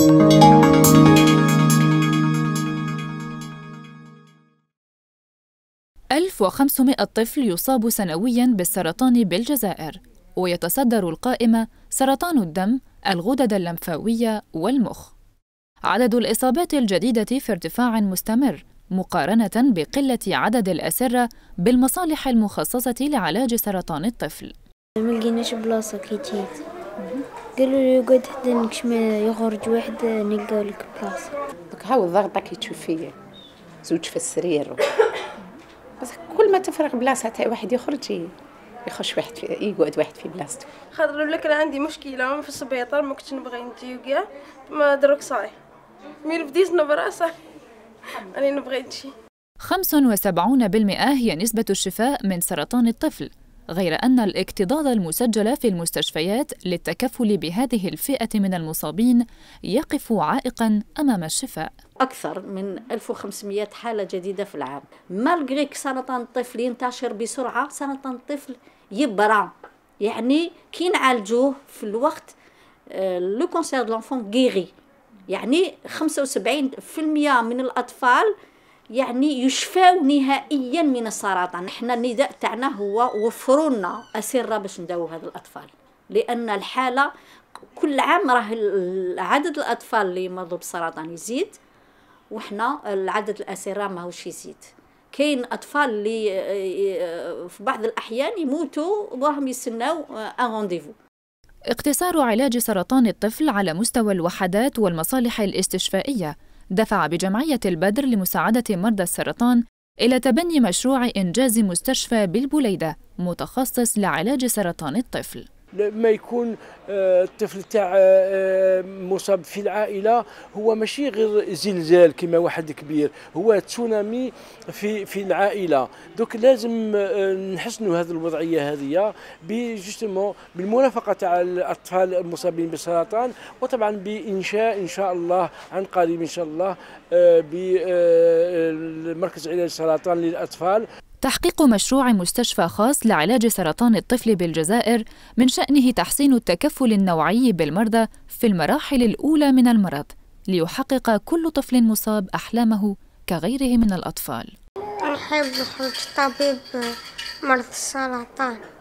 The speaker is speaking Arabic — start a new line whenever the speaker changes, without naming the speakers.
1500 طفل يصاب سنوياً بالسرطان بالجزائر ويتصدر القائمة سرطان الدم، الغدد اللمفاوية والمخ. عدد الإصابات الجديدة في ارتفاع مستمر مقارنة بقلة عدد الأسرة بالمصالح المخصصة لعلاج سرطان الطفل.
ما لقيناش بلاصة كي جيت قالوا لي حدا نكش ما يخرج واحد
نلقى لك بلاصه دوك هاو الضغط كي تشوف فيا زوج في السرير بس كل ما تفرغ بلاصه تاع واحد يخرج يخش واحد في يقعد واحد في بلاصته
خاطر لو كان عندي مشكله في السبيطار ما كنتش نبغي نجي وكاع ما دروك صاي مي بديت نبرا صاي راني نبغي نجي
75% هي نسبة الشفاء من سرطان الطفل غير أن الاكتظاظ المسجل في المستشفيات للتكفل بهذه الفئة من المصابين يقف عائقا أمام الشفاء
أكثر من 1500 حالة جديدة في العام مالغريك سرطان الطفل ينتشر بسرعة سرطان الطفل يبرع يعني كي نعالجوه في الوقت لو كونسير دو لونفون يعني 75% من الأطفال يعني يشفاو نهائيا من السرطان احنا النداء تاعنا هو وفروا لنا اسره باش نداو هاد الاطفال لان الحاله كل عام راه عدد الاطفال اللي يمرضوا بالسرطان يزيد وحنا العدد الاسره ماهوش يزيد كاين اطفال اللي آه، في بعض الاحيان يموتوا وراهم يستناو ان آه، رونديفو
اقتصار علاج سرطان الطفل على مستوى الوحدات والمصالح الاستشفائيه دفع بجمعية البدر لمساعدة مرضى السرطان إلى تبني مشروع إنجاز مستشفى بالبليدة متخصص لعلاج سرطان
الطفل ما يكون آه، الطفل تاع آه، آه، مصاب في العائله هو ماشي غير زلزال كما واحد كبير هو تسونامي في في العائله دوك لازم نحسنوا هذه الوضعيه هذه بجوستمون بالمرافقه تاع الاطفال المصابين بالسرطان وطبعا بانشاء ان شاء الله عن قريب ان شاء الله بمركز علاج السرطان للاطفال
تحقيق مشروع مستشفى خاص لعلاج سرطان الطفل بالجزائر من شأنه تحسين التكفل النوعي بالمرضى في المراحل الأولى من المرض ليحقق كل طفل مصاب أحلامه كغيره من الأطفال
أحب طبيب مرض السرطان